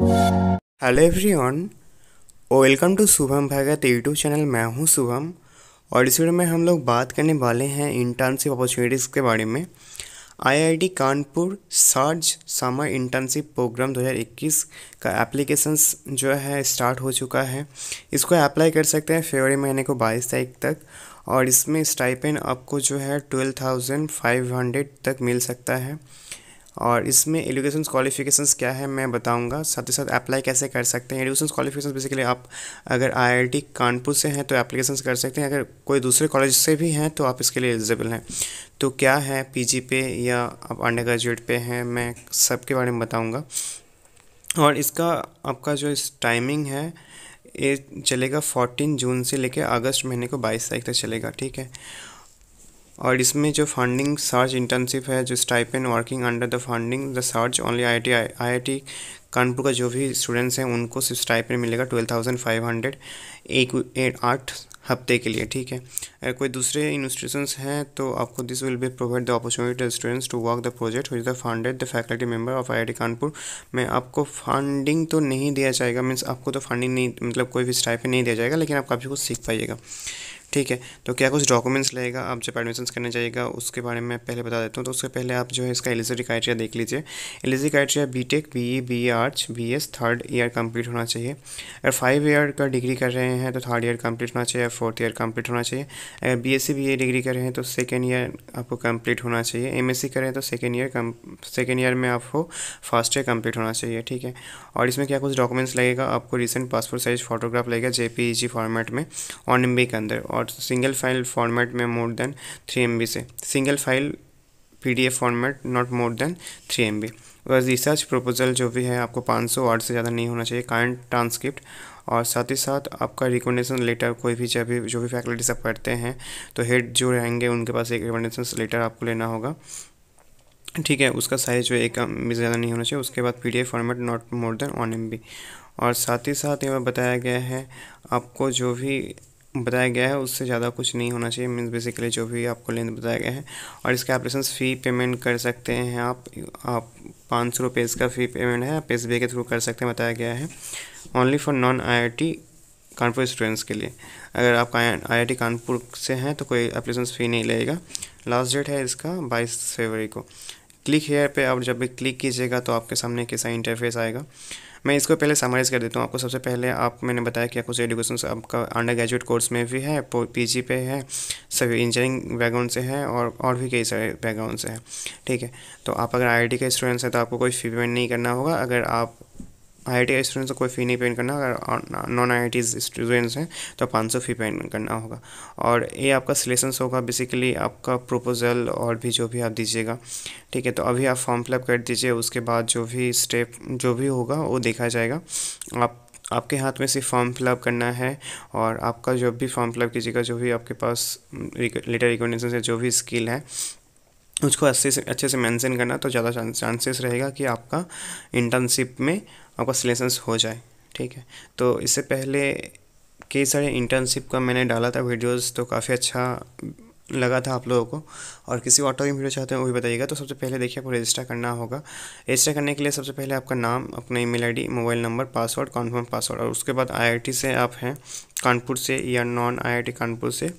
Hello everyone welcome to Shubham Bhagat YouTube channel मैं हूं शुभम और इस वीडियो में हम लोग बात करने वाले हैं इंटर्नशिप अपॉर्चुनिटीज़ के बारे में IIT Kanpur SURGE summer internship program 2021 का एप्लीकेशंस जो है स्टार्ट हो चुका है इसको अप्लाई कर सकते हैं फेवरी महीने को 22 तारीख तक और इसमें स्टाइपेंड आपको जो है ट्वेल्व तक मिल सकता है और इसमें एजुकेशन क्वालिफ़िकेशन क्या है मैं बताऊंगा साथ ही साथ अप्लाई कैसे कर सकते हैं एजुकेशन क्वालिफिकेशन बेसिकली आप अगर आईआईटी कानपुर से हैं तो एप्लीकेशन कर सकते हैं अगर कोई दूसरे कॉलेज से भी हैं तो आप इसके लिए एलिजिबल हैं तो क्या है पीजी पे या आप अंडर ग्रेजुएट पे हैं मैं सब के बारे में बताऊँगा और इसका आपका जो इस टाइमिंग है ये चलेगा फोर्टीन जून से लेकर अगस्त महीने को बाईस तारीख तक चलेगा ठीक है और इसमें जो फंडिंग सर्च इंटर्नशिप है जो stipend working under the funding the SURGE only I I I T Kanpur का जो भी स्टूडेंट्स हैं उनको सिर्फ में मिलेगा ट्वेल्व थाउजेंड फाइव हंड्रेड एक आठ हफ्ते के लिए ठीक है अगर कोई दूसरे इंस्टीट्यूशंस हैं तो आपको this will be provide the opportunity to students to work the project which the funded the faculty member of I Kanpur में आपको फंडिंग तो नहीं दिया जाएगा मीन्स आपको तो फंडिंग नहीं मतलब कोई भी स्टाइप नहीं दिया जाएगा लेकिन आप काफ़ी कुछ सीख पाइएगा ठीक है तो क्या कुछ डॉक्यूमेंट्स लगेगा आप जब एडमिशन करने जाएगा उसके बारे में पहले बता देता हूँ तो उसके पहले आप जो है इसका एलिजिबिलिटी क्राइटेरिया e देख लीजिए eligibility criteria B tech B E B arts B S third year complete होना चाहिए अगर फाइव ईयर का डिग्री कर रहे हैं तो थर्ड ईयर कम्प्लीट होना चाहिए फोर्थ ईयर कम्प्लीट होना चाहिए अगर B S C B A degree कर रहे हैं तो सेकेंड ईयर आपको कंप्लीट होना चाहिए एम एस सी करें तो सेकेंड ईयर कम सेकेंड ईयर में आपको फर्स्ट ईयर कम्प्लीट होना चाहिए ठीक है और इसमें क्या कुछ डॉक्यूमेंट्स लगेगा आपको रिसेंट पासपोर्ट साइज फोटोग्राफ लगेगा जे पी जी फॉर्मेट में ऑन निम्बी के अंदर और सिंगल फाइल फॉर्मेट में मोर देन थ्री एम से single file P format not more than three M B research proposal जो भी है आपको 500 सौ वर्ड से ज़्यादा नहीं होना चाहिए कारंट ट्रांसक्रिप्ट और साथ ही साथ आपका रिकमेंडेशन लेटर कोई भी जब भी जो भी फैकल्टी सब पढ़ते हैं तो हेड जो रहेंगे उनके पास एक रिकमेंडेशन लेटर आपको लेना होगा ठीक है उसका साइज़ जो एक एम ज़्यादा नहीं होना चाहिए उसके बाद P format not more than one M और साथ ही साथ यहाँ बताया गया है आपको जो भी बताया गया है उससे ज़्यादा कुछ नहीं होना चाहिए मीन्स बेसिकली जो भी आपको लेंथ बताया गया है और इसका एप्लीकेशन फ़ी पेमेंट कर सकते हैं आप आप पाँच सौ रुपये इसका फ़ी पेमेंट है आप एस के थ्रू कर सकते हैं बताया गया है only for non I Kanpur students के लिए अगर आप आई कानपुर से हैं तो कोई एप्लीकेशन फ़ी नहीं लेगा लास्ट डेट है इसका बाईस फेवरी को क्लिक हेयर पे आप जब भी क्लिक कीजिएगा तो आपके सामने कैसा इंटरफेस आएगा मैं इसको पहले समराइज़ कर देता हूँ आपको सबसे पहले आप मैंने बताया कि कुछ एडुकेशन आपका अंडर ग्रेजुएट कोर्स में भी है पीजी पे है सभी इंजीनियरिंग बैकग्राउंड से है और और भी कई सारे बैकग्राउंड से है ठीक है तो आप अगर आईआईटी के स्टूडेंट्स हैं तो आपको कोई फी पेमेंट नहीं करना होगा अगर आप आई आई स्टूडेंट्स को कोई फ़ी नहीं पेन करना अगर नॉन आई स्टूडेंट्स हैं तो पाँच सौ फी पेड करना होगा और ये आपका सिलेक्शंस होगा बेसिकली आपका प्रपोजल और भी जो भी आप दीजिएगा ठीक है तो अभी आप फॉर्म फिलअप कर दीजिए उसके बाद जो भी स्टेप जो भी होगा वो देखा जाएगा आप आपके हाथ में सिर्फ फॉर्म फिलअप करना है और आपका जो भी फॉर्म फिलअप कीजिएगा जो भी आपके पास लेटर रिकॉग्निशन से जो भी स्किल है उसको अच्छे से अच्छे से मेंशन करना तो ज़्यादा चांसेस रहेगा कि आपका इंटर्नशिप में आपका सिलेक्शन हो जाए ठीक है तो इससे पहले कई सारे इंटर्नशिप का मैंने डाला था वीडियोस तो काफ़ी अच्छा लगा था आप लोगों को और किसी ऑटो की वीडियो चाहते हैं वो भी बताइएगा तो सबसे पहले देखिए आपको रजिस्टर करना होगा रजिस्टर करने के लिए सबसे पहले आपका नाम अपना email ID mobile number password confirm password और उसके बाद आईआईटी से आप हैं कानपुर से या नॉन आईआईटी कानपुर से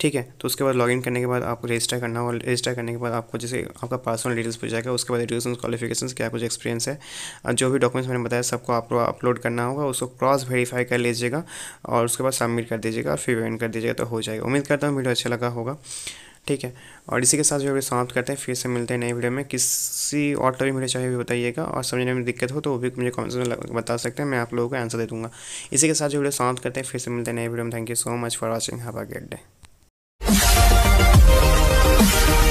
ठीक है तो उसके बाद लॉगिन करने के बाद आपको रजिस्टर करना होगा रजिस्टर करने के बाद आपको जैसे आपका पर्सनल डिटेल्स पूछ जाएगा उसके बाद एजुकेशन क्वालिफिकेशन क्या कुछ एक्सपीरियंस है जो भी डॉक्यूमेंट्स मैंने बताया सबको आपको अपलोड करना होगा उसको क्रॉस वेरीफाई कर लीजिएगा और उसके बाद सबमिट कर दीजिएगा फिर पेमेंट कर दीजिएगा तो हो जाएगा उम्मीद करता हूँ वीडियो अच्छा लगा होगा ठीक है और इसी के साथ जो भी समाप्त करते हैं फिर से मिलते हैं नए वीडियो में किसी और टॉपिक मुझे चाहिए भी बताइएगा और समझने में दिक्कत हो तो वो भी मुझे कमेंट्स में बता सकते हैं मैं आप लोगों को आंसर दे दूँगा इसी के साथ जो वीडियो समाप्त करते हैं फिर से मिलते हैं नए वीडियो में thank you so much for watching have a good day Thank you.